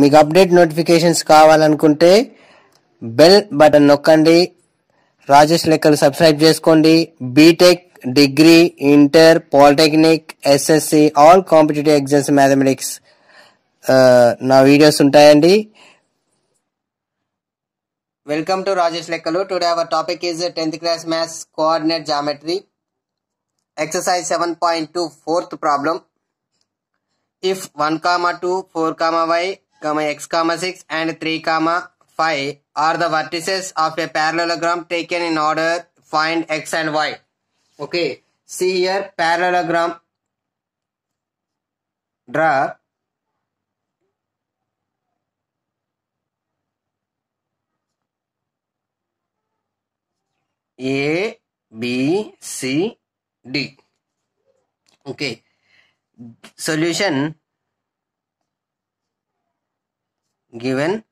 మిగ update notifications కావాలనుకుంటే bell button నొక్కండి రాజేష్ లెక్కలు సబ్స్క్రైబ్ చేసుకోండి BTech degree inter polytechnic SSC all competitive exams mathematics న వీడియోస్ ఉంటాయండి వెల్కమ్ టు రాజేష్ లెక్కలు టుడే అవర్ టాపిక్ ఇస్ 10త్ class maths coordinate geometry exercise 7.2 4త్ problem if 1,2 4,y comma x comma 6 and 3 comma 5 are the vertices of a parallelogram taken in order find x and y okay see here parallelogram draw a b c d okay solution given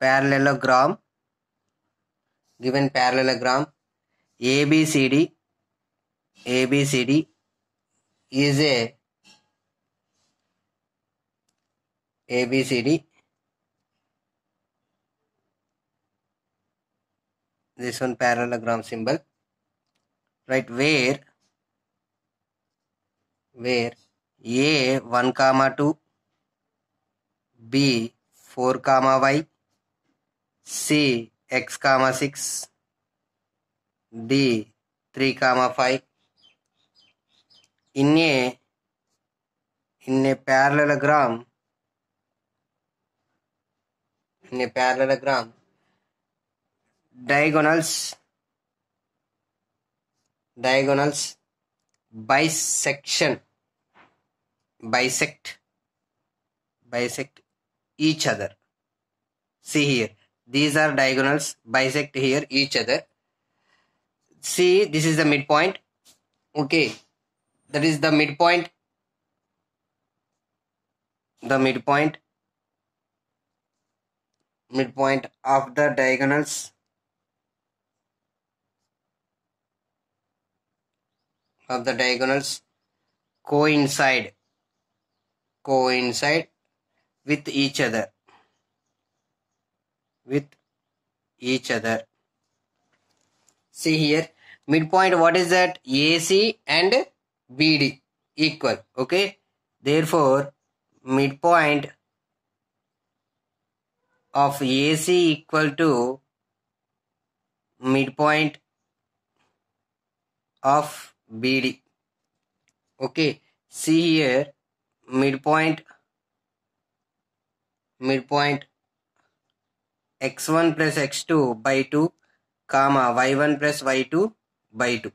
parallelogram given parallelogram ABCD ABCD is a ABCD this one parallelogram symbol right where where a 1 comma 2 B four comma Y C X comma six D three comma five in in parallelogram in parallelogram diagonals diagonals bisection bisect bisect each other. See here, these are diagonals, bisect here each other. See, this is the midpoint. Okay, that is the midpoint. The midpoint. Midpoint of the diagonals. Of the diagonals coincide coincide with each other with each other see here midpoint what is that AC and BD equal okay therefore midpoint of AC equal to midpoint of BD okay see here midpoint midpoint x1 plus x2 by 2 comma y1 plus y2 by 2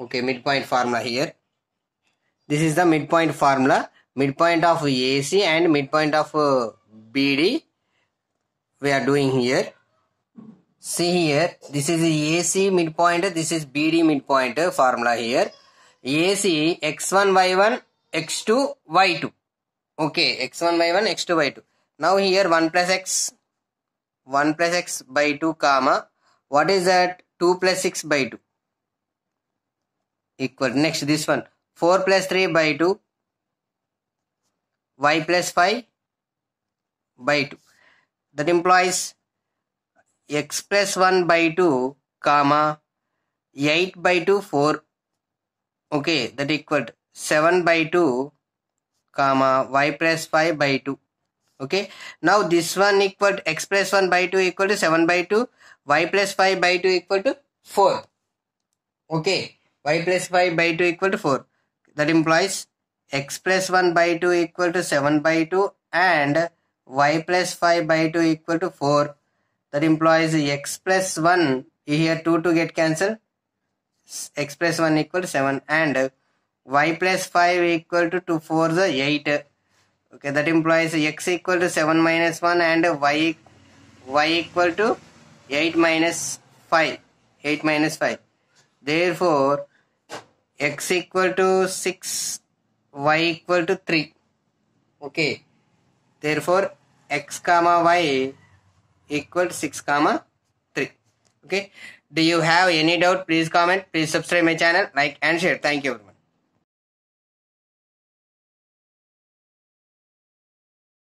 okay midpoint formula here this is the midpoint formula midpoint of AC and midpoint of uh, BD we are doing here see here this is AC midpoint this is BD midpoint formula here AC x1 y1 x2 y2 Okay, x1 by 1, x2 by 2. Now here 1 plus x, 1 plus x by 2 comma, what is that? 2 plus 6 by 2 equal. Next this one, 4 plus 3 by 2, y plus 5 by 2. That implies x plus 1 by 2 comma 8 by 2 4 okay that equal 7 by 2 comma y plus 5 by 2 okay now this one equal to x plus 1 by 2 equal to 7 by 2 y plus 5 by 2 equal to 4 okay y plus 5 by 2 equal to 4 that implies x plus 1 by 2 equal to 7 by 2 and y plus 5 by 2 equal to 4 that implies x plus 1 here 2 to get cancelled x plus 1 equal to 7 and y plus 5 equal to 2 4 the 8 okay that implies x equal to 7 minus 1 and y y equal to 8 minus 5 8 minus 5 therefore x equal to 6 y equal to 3 okay therefore x comma y equal to 6 comma 3 okay do you have any doubt please comment please subscribe my channel like and share thank you very much